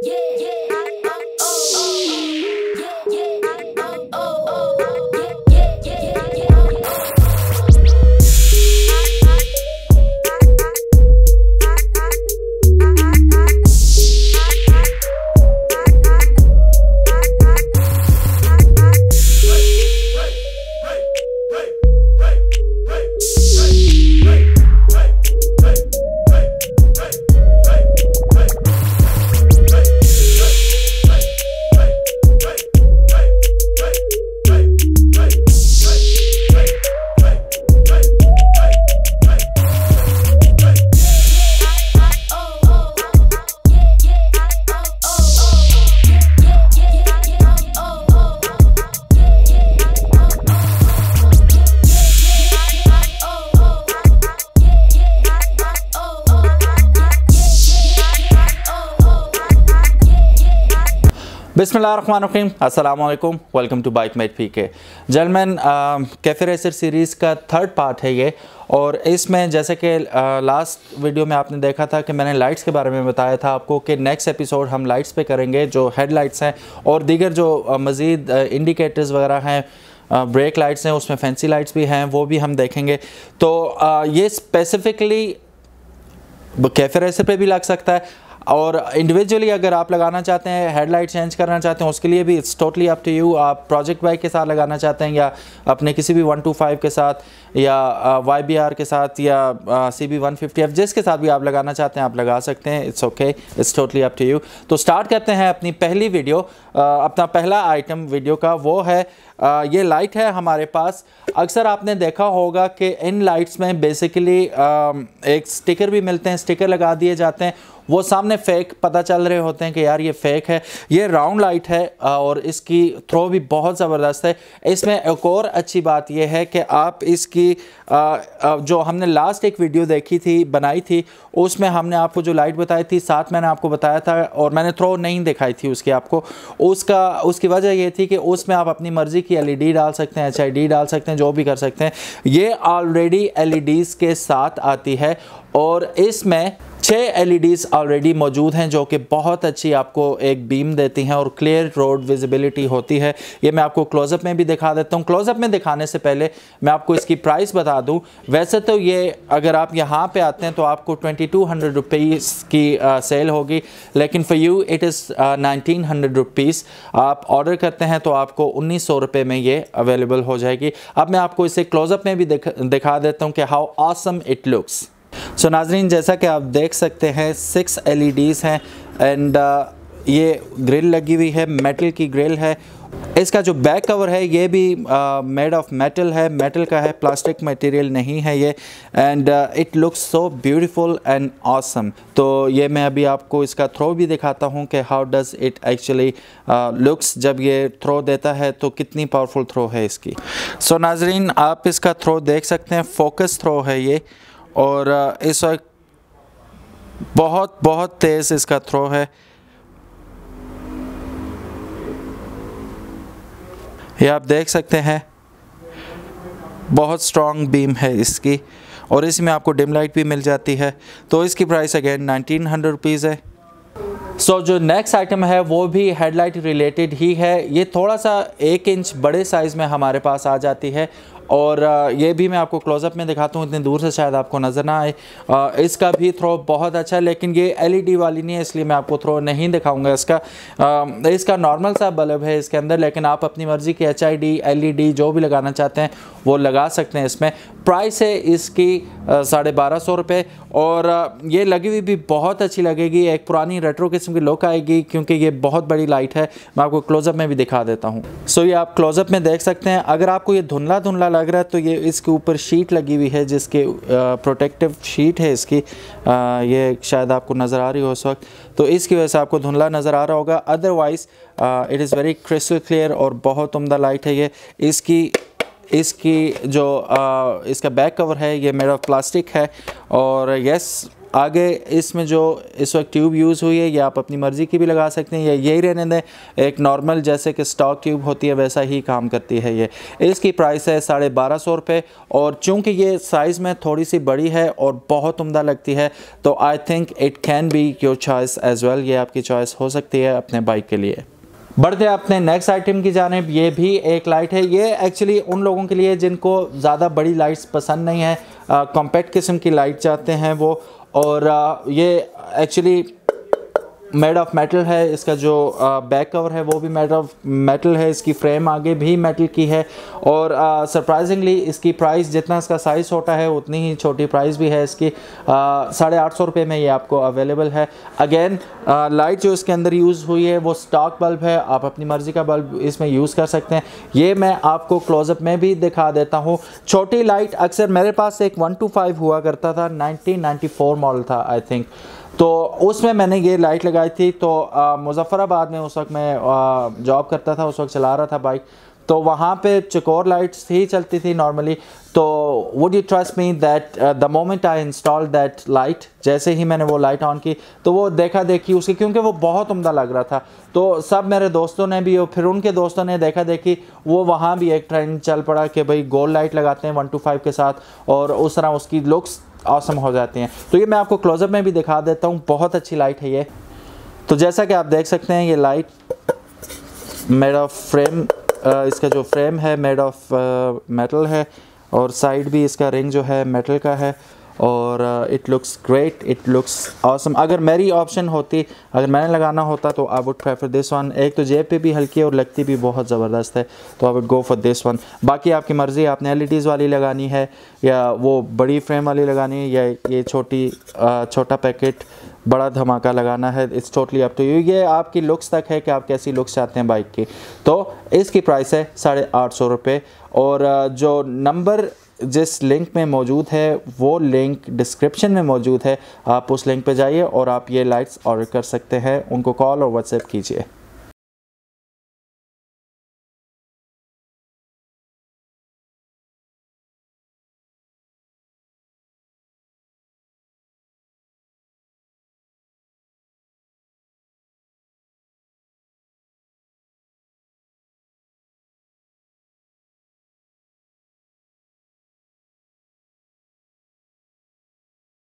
Yeah. बिसमीम असल welcome to bike mate P K जलमैन कैफ़े रेसर सीरीज़ का थर्ड पार्ट है ये और इसमें जैसे कि लास्ट वीडियो में आपने देखा था कि मैंने लाइट्स के बारे में बताया था आपको कि नेक्स्ट एपिसोड हम लाइट्स पे करेंगे जो हेडलाइट्स हैं और दीगर जो मज़ीद इंडिकेटर्स वगैरह हैं ब्रेक लाइट्स हैं उसमें फैंसी लाइट्स भी हैं वो भी हम देखेंगे तो आ, ये स्पेसिफ़िकली कैफे रेसर पर भी लग सकता है और इंडिविजुअली अगर आप लगाना चाहते हैं हेडलाइट चेंज करना चाहते हैं उसके लिए भी it's totally up to you आप प्रोजेक्ट बाइक के साथ लगाना चाहते हैं या अपने किसी भी 125 के साथ या वाई बी आर के साथ या C B one fifty F जिसके साथ भी आप लगाना चाहते हैं आप लगा सकते हैं it's okay it's totally up to you तो स्टार्ट करते हैं अपनी पहली वीडियो uh, अपना पहला आइटम वीडियो का वो है ये लाइट है हमारे पास अक्सर आपने देखा होगा कि इन लाइट्स में बेसिकली um, एक स्टिकर भी मिलते हैं स्टिकर लगा दिए जाते हैं वो सामने फेक पता चल रहे होते हैं कि यार ये फेक है ये राउंड लाइट है और इसकी थ्रो भी बहुत ज़बरदस्त है इसमें एक और अच्छी बात यह है कि आप इसकी जो हमने लास्ट एक वीडियो देखी थी बनाई थी उसमें हमने आपको जो लाइट बताई थी साथ मैंने आपको बताया था और मैंने थ्रो नहीं दिखाई थी उसकी आपको उसका उसकी वजह यह थी कि उसमें आप अपनी मर्ज़ी की एलईडी e डाल सकते हैं एच डाल सकते हैं जो भी कर सकते हैं ये ऑलरेडी एल e के साथ आती है और इसमें छः एल ऑलरेडी मौजूद हैं जो कि बहुत अच्छी आपको एक बीम देती हैं और क्लियर रोड विजिबिलिटी होती है ये मैं आपको क्लोजअप में भी दिखा देता हूँ क्लोजअप में दिखाने से पहले मैं आपको इसकी प्राइस बता दूँ वैसे तो ये अगर आप यहाँ पर आते हैं तो आपको ट्वेंटी टू हंड्रेड रुपीज़ की आ, सेल होगी लेकिन for you it is nineteen hundred rupees आप ऑर्डर करते हैं तो आपको उन्नीस सौ रुपये में ये अवेलेबल हो जाएगी अब मैं आपको इसे क्लोजअप में भी दिखा देता हूँ कि how awesome it looks so so, नाजरीन जैसा कि आप देख सकते हैं सिक्स एल e हैं एंड uh, ये ग्रिल लगी हुई है मेटल की ग्रिल है इसका जो बैक कवर है ये भी मेड ऑफ मेटल है मेटल का है प्लास्टिक मटेरियल नहीं है ये and it looks so beautiful and awesome तो ये मैं अभी आपको इसका थ्रो भी दिखाता हूँ कि how does it actually looks जब ये थ्रो देता है तो कितनी पावरफुल थ्रो है इसकी सो so, नाजरीन आप इसका थ्रो देख सकते हैं फोकस थ्रो है ये और इस वक्त बहुत बहुत तेज़ इसका थ्रो है ये आप देख सकते हैं बहुत स्ट्रॉन्ग बीम है इसकी और इसमें आपको डिम लाइट भी मिल जाती है तो इसकी price again nineteen hundred rupees है सो so, जो नेक्स्ट आइटम है वो भी हेडलाइट रिलेटेड ही है ये थोड़ा सा एक इंच बड़े साइज़ में हमारे पास आ जाती है और ये भी मैं आपको क्लोजअप में दिखाता हूँ इतनी दूर से शायद आपको नज़र ना आए इसका भी थ्रो बहुत अच्छा है लेकिन ये एलईडी वाली नहीं है इसलिए मैं आपको थ्रो नहीं दिखाऊंगा इसका इसका नॉर्मल सा बल्ब है इसके अंदर लेकिन आप अपनी मर्ज़ी की एच आई e जो भी लगाना चाहते हैं वो लगा सकते हैं इसमें प्राइस है इसकी साढ़े बारह सौ रुपये और ये लगी हुई भी बहुत अच्छी लगेगी एक पुरानी रेट्रो किस्म की लुक आएगी क्योंकि ये बहुत बड़ी लाइट है मैं आपको क्लोजअप में भी दिखा देता हूँ सो ये आप क्लोजअप में देख सकते हैं अगर आपको ये धुंधला धुंधला लग रहा है तो ये इसके ऊपर शीट लगी हुई है जिसके प्रोटेक्टिव शीट है इसकी आ, ये शायद आपको नज़र आ रही हो उस वक्त तो इसकी वजह से आपको धुंधला नज़र आ रहा होगा otherwise it is very crystal clear और बहुत उमदा लाइट है ये इसकी इसकी जो आ, इसका बैक कवर है ये मेरा प्लास्टिक है और यस आगे इसमें जो इस वक्त ट्यूब यूज़ हुई है ये आप अपनी मर्ज़ी की भी लगा सकते हैं या यही रहने दें एक नॉर्मल जैसे कि स्टॉक ट्यूब होती है वैसा ही काम करती है ये इसकी प्राइस है साढ़े बारह सौ रुपये और चूँकि ये साइज़ में थोड़ी सी बड़ी है और बहुत उमदा लगती है तो I think it can be your choice as well ये आपकी चॉइस हो सकती है अपने बाइक के लिए बढ़ते अपने नेक्स्ट आइटम की जानब ये भी एक लाइट है ये एक्चुअली उन लोगों के लिए जिनको ज़्यादा बड़ी लाइट्स पसंद नहीं है कॉम्पैक्ट किस्म की लाइट चाहते हैं वो और ये एक्चुअली मेड ऑफ मेटल है इसका जो बैक कवर है वो भी मेड ऑफ मेटल है इसकी फ्रेम आगे भी मेटल की है और सरप्राइजिंगली इसकी प्राइस जितना इसका साइज़ छोटा है उतनी ही छोटी प्राइस भी है इसकी साढ़े आठ सौ रुपये में ये आपको अवेलेबल है अगेन लाइट जो इसके अंदर यूज़ हुई है वो स्टॉक बल्ब है आप अपनी मर्ज़ी का बल्ब इसमें यूज़ कर सकते हैं ये मैं आपको क्लोजअप में भी दिखा देता हूँ छोटी लाइट अक्सर मेरे पास एक वन टू फाइव हुआ करता था नाइनटीन मॉडल था आई थिंक तो उसमें मैंने ये लाइट लगाई थी तो मुजफ़राबाद में उस वक्त मैं जॉब करता था उस वक्त चला रहा था बाइक तो वहाँ पे चकोर लाइट्स ही चलती थी नॉर्मली तो would you trust me that the moment I install that light जैसे ही मैंने वो लाइट ऑन की तो वो देखा देखी उसकी क्योंकि वो बहुत उम्दा लग रहा था तो सब मेरे दोस्तों ने भी और फिर उनके दोस्तों ने देखा देखी वो वहाँ भी एक ट्रेंड चल पड़ा कि भाई गोल लाइट लगाते हैं वन टू फाइव के साथ और उस तरह उसकी लुक्स ऑसम हो जाती हैं तो ये मैं आपको क्लोजअप में भी दिखा देता हूँ बहुत अच्छी लाइट है ये तो जैसा कि आप देख सकते हैं ये लाइट मेड ऑफ फ्रेम इसका जो फ्रेम है मेड ऑफ मेटल है और साइड भी इसका रिंग जो है मेटल का है और it looks great it looks awesome अगर मेरी ऑप्शन होती अगर मैंने लगाना होता तो I would prefer this one एक तो जेब पे भी हल्की और लगती भी बहुत ज़बरदस्त है तो I would go for this one बाकी आपकी मर्ज़ी आपने एल e वाली लगानी है या वो बड़ी फ्रेम वाली लगानी है या ये छोटी uh, छोटा पैकेट बड़ा धमाका लगाना है it's totally up to you ये आपकी लुक्स तक है कि आप कैसी लुक्स चाहते हैं बाइक की तो इसकी प्राइस है साढ़े आठ सौ रुपये और uh, जो नंबर जिस लिंक में मौजूद है वो लिंक डिस्क्रिप्शन में मौजूद है आप उस लिंक पर जाइए और आप ये लाइट्स ऑर्डर कर सकते हैं उनको कॉल और व्हाट्सएप कीजिए